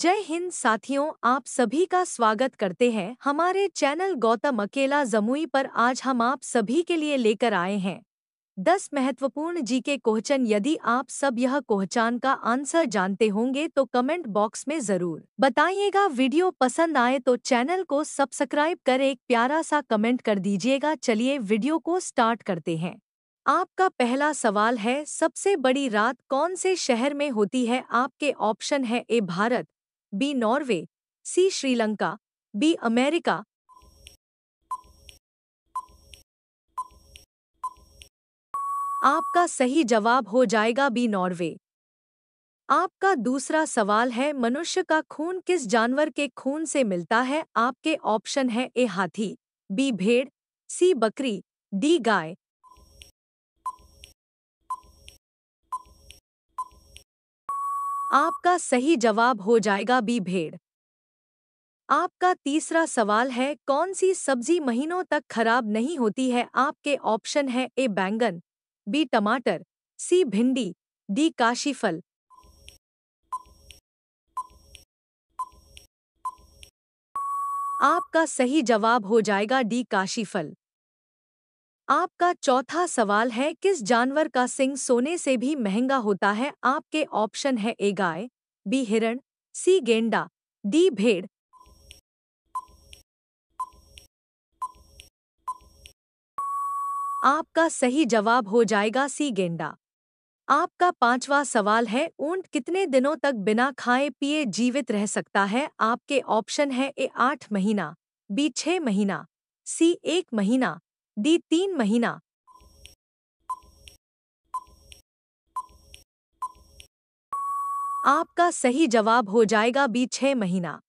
जय हिंद साथियों आप सभी का स्वागत करते हैं हमारे चैनल गौतम अकेला जमुई पर आज हम आप सभी के लिए लेकर आए हैं दस महत्वपूर्ण जी के कोहचन यदि आप सब यह कोहचान का आंसर जानते होंगे तो कमेंट बॉक्स में जरूर बताइएगा वीडियो पसंद आए तो चैनल को सब्सक्राइब कर एक प्यारा सा कमेंट कर दीजिएगा चलिए वीडियो को स्टार्ट करते हैं आपका पहला सवाल है सबसे बड़ी रात कौन से शहर में होती है आपके ऑप्शन है A Bharat B Norway C Sri Lanka B America आपका सही जवाब हो जाएगा बी नॉर्वे आपका दूसरा सवाल है मनुष्य का खून किस जानवर के खून से मिलता है आपके ऑप्शन है ए हाथी बी भेड़ सी बकरी डी गाय आपका सही जवाब हो जाएगा बी भेड़ आपका तीसरा सवाल है कौन सी सब्जी महीनों तक खराब नहीं होती है आपके ऑप्शन है ए बैंगन बी टमाटर सी भिंडी डी काशीफल आपका सही जवाब हो जाएगा डी काशीफल आपका चौथा सवाल है किस जानवर का सिंग सोने से भी महंगा होता है आपके ऑप्शन है ए गाय बी हिरण सी गेंडा डी भेड़ आपका सही जवाब हो जाएगा सी गेंडा आपका पांचवा सवाल है ऊंट कितने दिनों तक बिना खाए पिए जीवित रह सकता है आपके ऑप्शन है ए आठ महीना बी छह महीना सी एक महीना दी तीन महीना आपका सही जवाब हो जाएगा बी छह महीना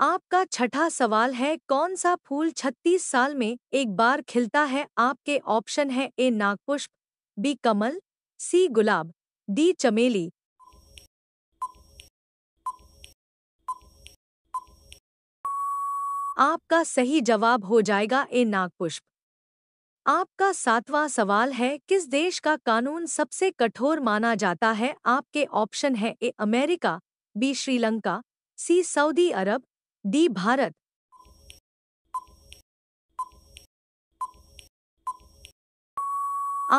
आपका छठा सवाल है कौन सा फूल 36 साल में एक बार खिलता है आपके ऑप्शन है ए नागपुष्प बी कमल सी गुलाब डी चमेली आपका सही जवाब हो जाएगा ए नागपुष्प आपका सातवां सवाल है किस देश का कानून सबसे कठोर माना जाता है आपके ऑप्शन है A America B Sri Lanka C Saudi अरब डी भारत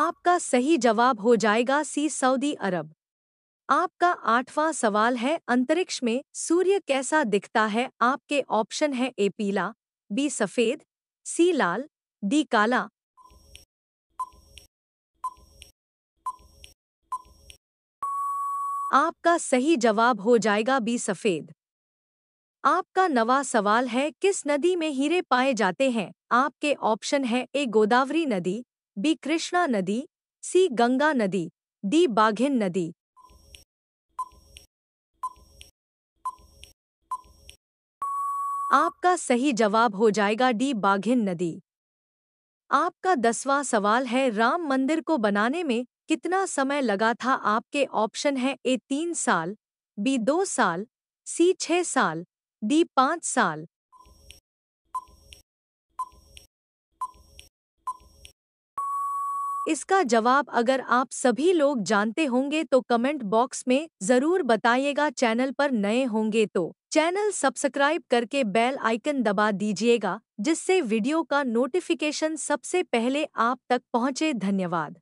आपका सही जवाब हो जाएगा सी सऊदी अरब आपका आठवां सवाल है अंतरिक्ष में सूर्य कैसा दिखता है आपके ऑप्शन है ए पीला बी सफेद सी लाल डी काला आपका सही जवाब हो जाएगा बी सफेद आपका नवा सवाल है किस नदी में हीरे पाए जाते हैं आपके ऑप्शन है ए गोदावरी नदी बी कृष्णा नदी सी गंगा नदी डी बाघिन नदी आपका सही जवाब हो जाएगा डी बाघिन नदी आपका दसवां सवाल है राम मंदिर को बनाने में कितना समय लगा था आपके ऑप्शन है ए तीन साल बी दो साल सी छह साल डी पाँच साल इसका जवाब अगर आप सभी लोग जानते होंगे तो कमेंट बॉक्स में जरूर बताइएगा चैनल पर नए होंगे तो चैनल सब्सक्राइब करके बेल आइकन दबा दीजिएगा जिससे वीडियो का नोटिफिकेशन सबसे पहले आप तक पहुंचे धन्यवाद